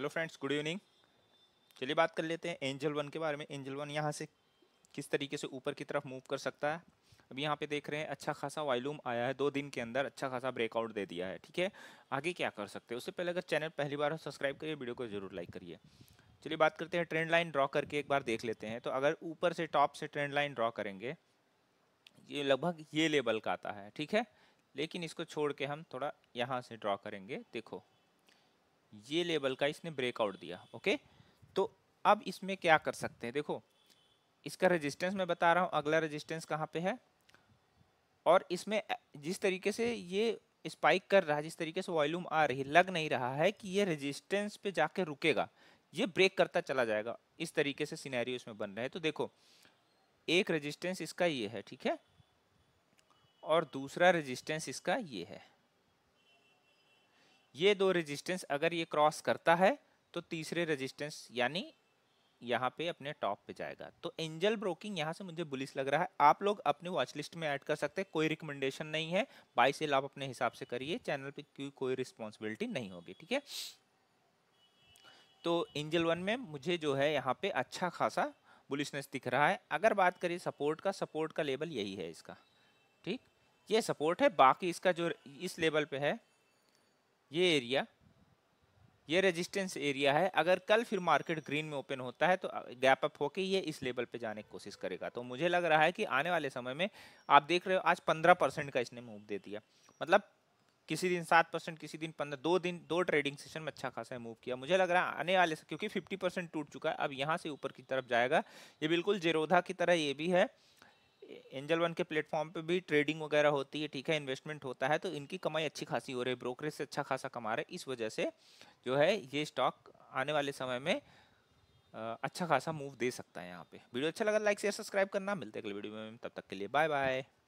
hello friends good evening चलिए बात कर लेते हैं एंजल वन के बारे में एंजल वन यहाँ से किस तरीके से ऊपर की तरफ मूव कर सकता है अभी यहाँ पे देख रहे हैं अच्छा खासा वॉल्यूम आया है दो दिन के अंदर अच्छा खासा ब्रेकआउट दे दिया है ठीक है आगे क्या कर सकते हैं उससे पहले अगर चैनल पहली बार सब्सक्राइब करिए वीडियो को जरूर लाइक करिए चलिए बात करते हैं ट्रेंड लाइन ड्रॉ करके एक बार देख लेते हैं तो अगर ऊपर से टॉप से ट्रेंड लाइन ड्रॉ करेंगे ये लगभग ये लेवल का आता है ठीक है लेकिन इसको छोड़ के हम थोड़ा यहाँ से ड्रॉ करेंगे देखो ये लेवल का इसने ब्रेकआउट दिया ओके तो अब इसमें क्या कर सकते हैं देखो इसका रेजिस्टेंस मैं बता रहा हूँ अगला रेजिस्टेंस कहाँ पे है और इसमें जिस तरीके से ये स्पाइक कर रहा है जिस तरीके से वॉल्यूम आ रही लग नहीं रहा है कि ये रेजिस्टेंस पे जाके रुकेगा ये ब्रेक करता चला जाएगा इस तरीके से सीनैरियो इसमें बन रहे हैं तो देखो एक रजिस्टेंस इसका ये है ठीक है और दूसरा रजिस्टेंस इसका ये है ये दो रेजिस्टेंस अगर ये क्रॉस करता है तो तीसरे रेजिस्टेंस यानी यहाँ पे अपने टॉप पे जाएगा तो एंजल ब्रोकिंग यहाँ से मुझे बुलिस लग रहा है आप लोग अपने वॉच लिस्ट में ऐड कर सकते हैं कोई रिकमेंडेशन नहीं है बाई सेल आप अपने हिसाब से करिए चैनल पे क्यों कोई रिस्पॉन्सिबिलिटी नहीं होगी ठीक है तो एंजल वन में मुझे जो है यहाँ पे अच्छा खासा बुलिसनेस दिख रहा है अगर बात करिए सपोर्ट का सपोर्ट का लेवल यही है इसका ठीक ये सपोर्ट है बाकी इसका जो इस लेवल पे है ये एरिया ये रेजिस्टेंस एरिया है अगर कल फिर मार्केट ग्रीन में ओपन होता है तो गैप अप होके ये इस लेवल पे जाने की कोशिश करेगा तो मुझे लग रहा है कि आने वाले समय में आप देख रहे हो आज पंद्रह परसेंट का इसने मूव दे दिया मतलब किसी दिन सात परसेंट किसी दिन पंद्रह दो दिन दो ट्रेडिंग सेशन में अच्छा खासा मूव किया मुझे लग रहा है आने वाले क्योंकि फिफ्टी परसेंट टूट चुका है अब यहाँ से ऊपर की तरफ जाएगा ये बिल्कुल जेरोधा की तरह ये भी है एंजल वन के प्लेटफॉर्म पे भी ट्रेडिंग वगैरह होती है ठीक है इन्वेस्टमेंट होता है तो इनकी कमाई अच्छी खासी हो रही है ब्रोकरेज से अच्छा खासा कमा रहे इस वजह से जो है ये स्टॉक आने वाले समय में अच्छा खासा मूव दे सकता है यहाँ पे वीडियो अच्छा लगा लाइक शेयर सब्सक्राइब करना मिलते अगले वीडियो में तब तक के लिए बाय बाय